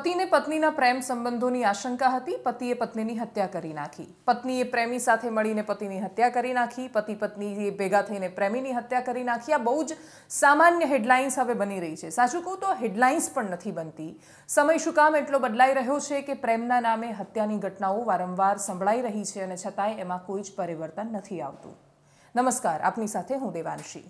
પતિને પત્નીના પ્રેમ સંબંધોની આશંકા હતી પતિએ પત્નીની હત્યા કરી નાખી પત્નીએ પ્રેમી સાથે મળીને પતિની હત્યા કરી નાખી પતિ પત્નીએ ભેગા થઈને પ્રેમીની હત્યા કરી નાખી આ બહુ જ સામાન્ય હેડલાઇન્સ હવે બની રહી છે સાચું કહું તો હેડલાઇન્સ પણ નથી બનતી સમય શું કામ એટલો બદલાઈ રહ્યો છે કે પ્રેમના નામે હત્યાની ઘટનાઓ વારંવાર સંભળાઈ રહી છે અને છતાંય એમાં કોઈ જ પરિવર્તન નથી આવતું નમસ્કાર આપની સાથે હું દેવાંશી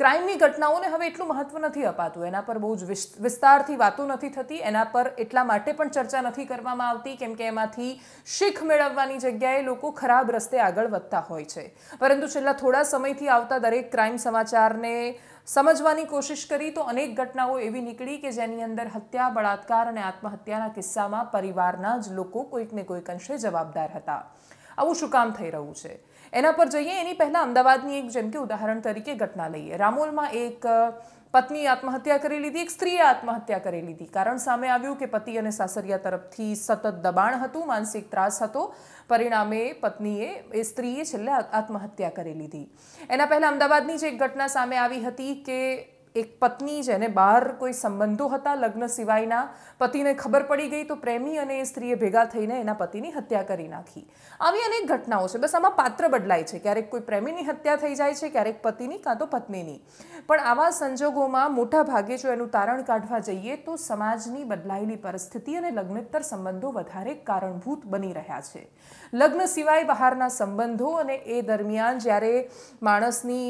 ક્રાઇમની ઘટનાઓને હવે એટલું મહત્વ નથી અપાતું એના પર બહુ જ વિસ્તારથી વાતો નથી થતી એના પર એટલા માટે પણ ચર્ચા નથી કરવામાં આવતી કેમ કે એમાંથી શીખ મેળવવાની જગ્યાએ લોકો ખરાબ રસ્તે આગળ વધતા હોય છે પરંતુ છેલ્લા થોડા સમયથી આવતા દરેક ક્રાઇમ સમાચારને સમજવાની કોશિશ કરી તો અનેક ઘટનાઓ એવી નીકળી કે જેની અંદર હત્યા બળાત્કાર અને આત્મહત્યાના કિસ્સામાં પરિવારના જ લોકો કોઈકને કોઈક અંશે જવાબદાર હતા આવું શું કામ થઈ રહ્યું છે એના પર જઈએ એની પહેલાં અમદાવાદની એક જેમ કે ઉદાહરણ તરીકે ઘટના લઈએ રામોલમાં એક પત્ની આત્મહત્યા કરી લીધી એક સ્ત્રીએ આત્મહત્યા કરી લીધી કારણ સામે આવ્યું કે પતિ અને સાસરિયા તરફથી સતત દબાણ હતું માનસિક ત્રાસ હતો પરિણામે પત્નીએ એ સ્ત્રીએ છેલ્લે આત્મહત્યા કરી લીધી એના પહેલાં અમદાવાદની જે એક ઘટના સામે આવી હતી કે એક પત્ની જેને બહાર કોઈ સંબંધો હતા લગ્ન સિવાયના પતિને ખબર પડી ગઈ તો પ્રેમી અને એ સ્ત્રીએ ભેગા થઈને એના પતિની હત્યા કરી નાખી આવી અનેક ઘટનાઓ છે બસ આમાં પાત્ર બદલાય છે ક્યારેક કોઈ પ્રેમીની હત્યા થઈ જાય છે ક્યારેક પતિની કાં તો પત્નીની પણ આવા સંજોગોમાં મોટા ભાગે જો એનું તારણ કાઢવા જઈએ તો સમાજની બદલાયેલી પરિસ્થિતિ અને લગ્નેતર સંબંધો વધારે કારણભૂત બની રહ્યા છે લગ્ન સિવાય બહારના સંબંધો અને એ દરમિયાન જ્યારે માણસની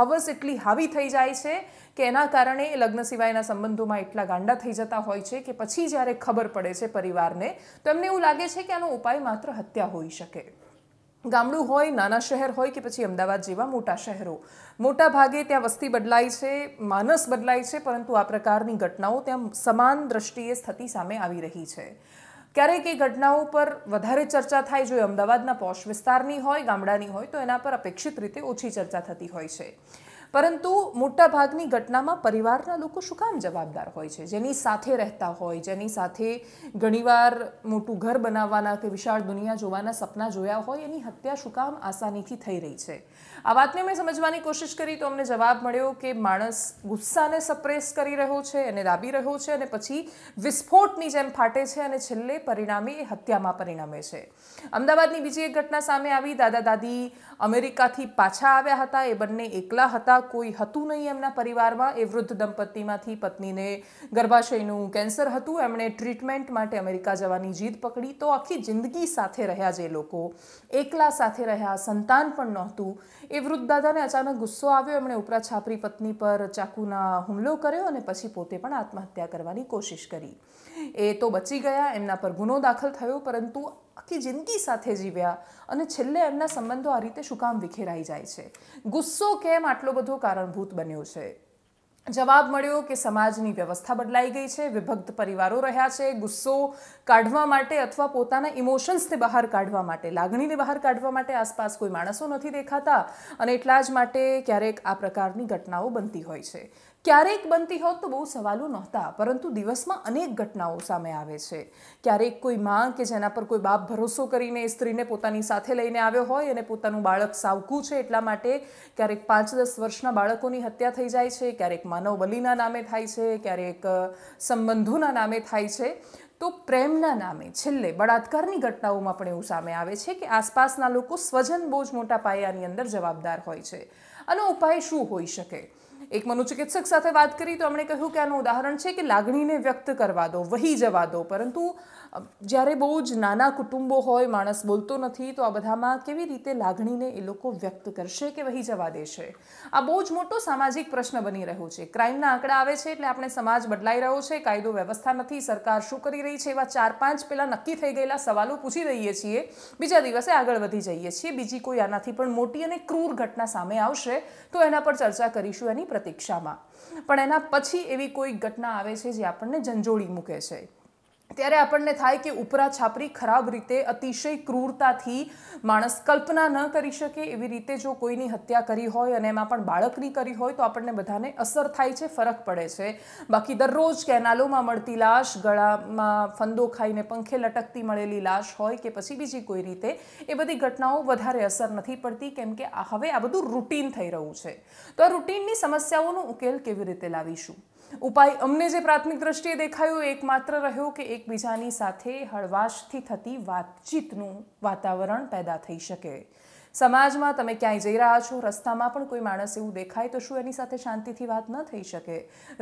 હવસ એટલી હાવી થઈ જાય છે કે એના કારણે એ લગ્ન સિવાયના સંબંધોમાં એટલા ગાંડા થઈ જતા હોય છે કે પછી જ્યારે ખબર પડે છે પરિવારને તો એમને એવું લાગે છે કે આનો ઉપાય માત્ર હત્યા હોઈ શકે ગામડું હોય નાના શહેર હોય કે પછી અમદાવાદ જેવા મોટા શહેરો મોટા ભાગે ત્યાં વસ્તી બદલાય છે માનસ બદલાય છે પરંતુ આ પ્રકારની ઘટનાઓ ત્યાં સમાન દ્રષ્ટિએ થતી સામે આવી રહી છે ક્યારેક એ ઘટનાઓ પર વધારે ચર્ચા થાય જો અમદાવાદના પોશ વિસ્તારની હોય ગામડાની હોય તો એના પર અપેક્ષિત રીતે ઓછી ચર્ચા થતી હોય છે પરંતુ મોટાભાગની ઘટનામાં પરિવારના લોકો શું કામ જવાબદાર હોય છે જેની સાથે રહેતા હોય જેની સાથે ઘણીવાર મોટું ઘર બનાવવાના કે વિશાળ દુનિયા જોવાના સપના જોયા હોય એની હત્યા શું કામ આસાનીથી થઈ રહી છે આ વાતને મેં સમજવાની કોશિશ કરી તો અમને જવાબ મળ્યો કે માણસ ગુસ્સાને સપ્રેસ કરી રહ્યો છે એને દાબી રહ્યો છે અને પછી વિસ્ફોટની જેમ ફાટે છે અને છેલ્લે પરિણામે એ હત્યામાં પરિણમે છે અમદાવાદની બીજી એક ઘટના સામે આવી દાદા દાદી અમેરિકાથી પાછા આવ્યા હતા એ બંને એકલા હતા કોઈ હતું નહીં એમના પરિવારમાં એ વૃદ્ધ દંપતીમાંથી પત્નીને ગર્ભાશયનું કેન્સર હતું એમણે ટ્રીટમેન્ટ માટે અમેરિકા જવાની જીદ પકડી તો આખી જિંદગી સાથે રહ્યા જે લોકો એકલા સાથે રહ્યા સંતાન પણ નહોતું એ વૃદ્ધ દાદાને અચાનક ગુસ્સો આવ્યો એમણે ઉપરા છાપરી પત્ની પર ચાકુના હુમલો કર્યો અને પછી પોતે પણ આત્મહત્યા કરવાની કોશિશ કરી એ તો બચી ગયા એમના પર ગુનો દાખલ થયો પરંતુ આખી જિંદગી સાથે જીવ્યા અને છેલ્લે એમના સંબંધો આ રીતે શું કામ વિખેરાઈ જાય છે ગુસ્સો કેમ આટલો બધો કારણભૂત બન્યો છે જવાબ મળ્યો કે સમાજની વ્યવસ્થા બદલાઈ ગઈ છે વિભક્ત પરિવારો રહ્યા છે ગુસ્સો કાઢવા માટે અથવા પોતાના ઇમોશન્સને બહાર કાઢવા માટે લાગણીને બહાર કાઢવા માટે આસપાસ કોઈ માણસો નથી દેખાતા અને એટલા જ માટે ક્યારેક આ પ્રકારની ઘટનાઓ બનતી હોય છે ક્યારેક બનતી હોત તો બહુ સવાલો નહોતા પરંતુ દિવસમાં અનેક ઘટનાઓ સામે આવે છે ક્યારેક કોઈ માં કે જેના પર કોઈ બાપ ભરોસો કરીને એ સ્ત્રીને પોતાની સાથે લઈને આવ્યો હોય અને પોતાનું બાળક સાવકું છે એટલા માટે ક્યારેક પાંચ દસ વર્ષના બાળકોની હત્યા થઈ જાય છે ક્યારેક માનવ બલિના નામે થાય છે ક્યારેક સંબંધોના નામે થાય છે તો પ્રેમના નામે છેલ્લે બળાત્કારની ઘટનાઓમાં પણ એવું સામે આવે છે કે આસપાસના લોકો સ્વજન બહુ જ મોટા પાયાની અંદર જવાબદાર હોય છે આનો ઉપાય શું હોઈ શકે એક મનોચિકિત્સક સાથે વાત કરી તો એમણે કહ્યું કે આનું ઉદાહરણ છે કે લાગણીને વ્યક્ત કરવા દો વહી જવા દો પરંતુ જ્યારે બહુ જ નાના કુટુંબો હોય માણસ બોલતો નથી તો આ બધામાં કેવી રીતે લાગણીને એ લોકો વ્યક્ત કરશે કે વહી જવા દેશે આ બહુ જ મોટો સામાજિક પ્રશ્ન બની રહ્યો છે ક્રાઇમના આંકડા આવે છે એટલે આપણે સમાજ બદલાઈ રહ્યો છે કાયદો વ્યવસ્થા નથી સરકાર શું કરી રહી છે એવા ચાર પાંચ પેલા નક્કી થઈ ગયેલા સવાલો પૂછી રહીએ છીએ બીજા દિવસે આગળ વધી જઈએ છીએ બીજી કોઈ આનાથી પણ મોટી અને ક્રૂર ઘટના સામે આવશે તો એના પર ચર્ચા કરીશું એની પ્રતીક્ષામાં પણ એના પછી એવી કોઈ ઘટના આવે છે જે આપણને જંજોળી મૂકે છે ત્યારે આપણને થાય કે ઉપરા છાપરી ખરાબ રીતે અતિશય ક્રૂરતાથી માણસ કલ્પના ન કરી શકે એવી રીતે જો કોઈની હત્યા કરી હોય અને એમાં પણ બાળકની કરી હોય તો આપણને બધાને અસર થાય છે ફરક પડે છે બાકી દરરોજ કેનાલોમાં મળતી લાશ ગળામાં ફંદો ખાઈને પંખે લટકતી મળેલી લાશ હોય કે પછી બીજી કોઈ રીતે એ બધી ઘટનાઓ વધારે અસર નથી પડતી કેમ કે હવે આ બધું રૂટીન થઈ રહ્યું છે તો આ રૂટીનની સમસ્યાઓનો ઉકેલ કેવી રીતે લાવીશું ઉપાય અમને જે પ્રાથમિક દ્રષ્ટિએ દેખાયો એકમાત્ર રહ્યો કે એકબીજાની સાથે હળવાશથી થતી વાતચીતનું વાતાવરણ પેદા થઈ શકે સમાજમાં તમે ક્યાંય જઈ રહ્યા છો રસ્તામાં પણ કોઈ માણસ એવું દેખાય તો શું એની સાથે શાંતિથી વાત ન થઈ શકે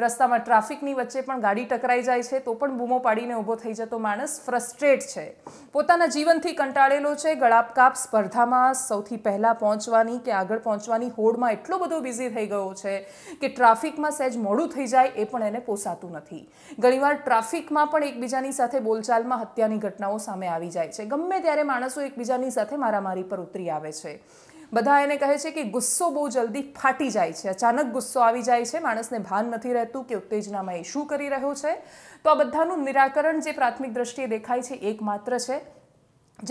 રસ્તામાં ટ્રાફિકની વચ્ચે પણ ગાડી ટકરાઈ જાય છે તો પણ બૂમો પાડીને ઊભો થઈ જતો માણસ ફ્રસ્ટ્રેટ છે પોતાના જીવનથી કંટાળેલો છે ગળાપકાપ સ્પર્ધામાં સૌથી પહેલાં પહોંચવાની કે આગળ પહોંચવાની હોડમાં એટલો બધો બિઝી થઈ ગયો છે કે ટ્રાફિકમાં સહેજ મોડું થઈ જાય એ પણ એને પોસાતું નથી ઘણીવાર ટ્રાફિકમાં પણ એકબીજાની સાથે બોલચાલમાં હત્યાની ઘટનાઓ સામે આવી જાય છે ગમે ત્યારે માણસો એકબીજાની સાથે મારામારી પર ઉતરી આવે છે છે બધા એને કહે છે કે ગુસ્સો બહુ જલ્દી ફાટી જાય છે અચાનક ગુસ્સો આવી જાય છે માણસને ભાન નથી રહેતું કે ઉત્તેજનામાં એ શું કરી રહ્યો છે તો આ બધાનું નિરાકરણ જે પ્રાથમિક દ્રષ્ટિએ દેખાય છે એકમાત્ર છે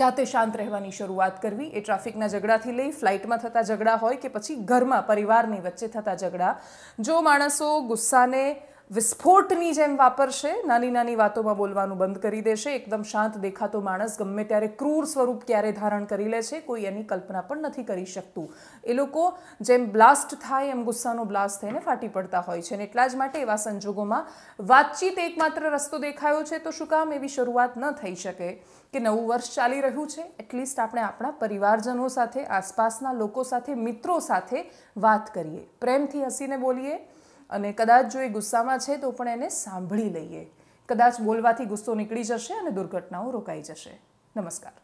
જાતે શાંત રહેવાની શરૂઆત કરવી એ ટ્રાફિકના ઝઘડાથી લઈ ફ્લાઇટમાં થતા ઝઘડા હોય કે પછી ઘરમાં પરિવારની વચ્ચે થતા ઝઘડા જો માણસો ગુસ્સાને વિસ્ફોટની જેમ વાપરશે નાની નાની વાતોમાં બોલવાનું બંધ કરી દેશે એકદમ શાંત દેખાતો માણસ ગમે ત્યારે ક્રૂર સ્વરૂપ ક્યારે ધારણ કરી લે છે કોઈ એની કલ્પના પણ નથી કરી શકતું એ લોકો જેમ બ્લાસ્ટ થાય એમ ગુસ્સાનો બ્લાસ્ટ થઈને ફાટી પડતા હોય છે અને એટલા જ માટે એવા સંજોગોમાં વાતચીત એકમાત્ર રસ્તો દેખાયો છે તો શું કામ એવી શરૂઆત ન થઈ શકે કે નવું વર્ષ ચાલી રહ્યું છે એટલીસ્ટ આપણે આપણા પરિવારજનો સાથે આસપાસના લોકો સાથે મિત્રો સાથે વાત કરીએ પ્રેમથી હસીને બોલીએ અને કદાચ જો એ ગુસ્સામાં છે તો પણ એને સાંભળી લઈએ કદાચ બોલવાથી ગુસ્સો નીકળી જશે અને દુર્ઘટનાઓ રોકાઈ જશે નમસ્કાર